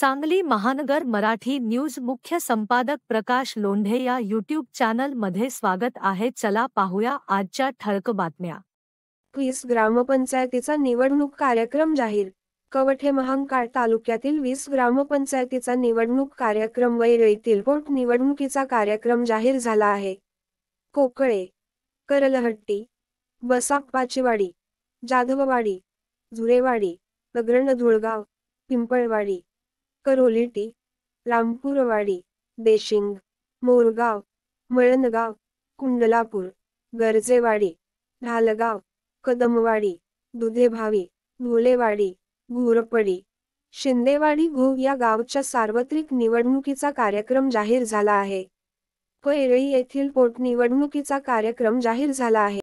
सांगली महानगर मराठी न्यूज मुख्य संपादक प्रकाश लोंढे या यूट्यूब मध्ये स्वागत आहे चला पाहूया आजच्या ठळक बातम्या वीस ग्रामपंचायतीचा निवडणूक कार्यक्रम जाहीर कवठे महांकाळ तालुक्यातील वीस ग्रामपंचायतीचा निवडणूक कार्यक्रम वैर पोट निवडणुकीचा कार्यक्रम जाहीर झाला आहे कोकळे करलहट्टी बसाप्पाचीवाडी जाधववाडी झुरेवाडी अग्रण धुळगाव पिंपळवाडी करोलेटी रामपूरवाडी देशिंग मोरगाव मळणगाव कुंडलापूर गरजेवाडी ढालगाव कदमवाडी दुधेभावी भोलेवाडी घोरपडी शिंदेवाडी घो या गावच्या सार्वत्रिक निवडणुकीचा कार्यक्रम जाहीर झाला आहे पैरळी येथील पोटनिवडणुकीचा कार्यक्रम जाहीर झाला आहे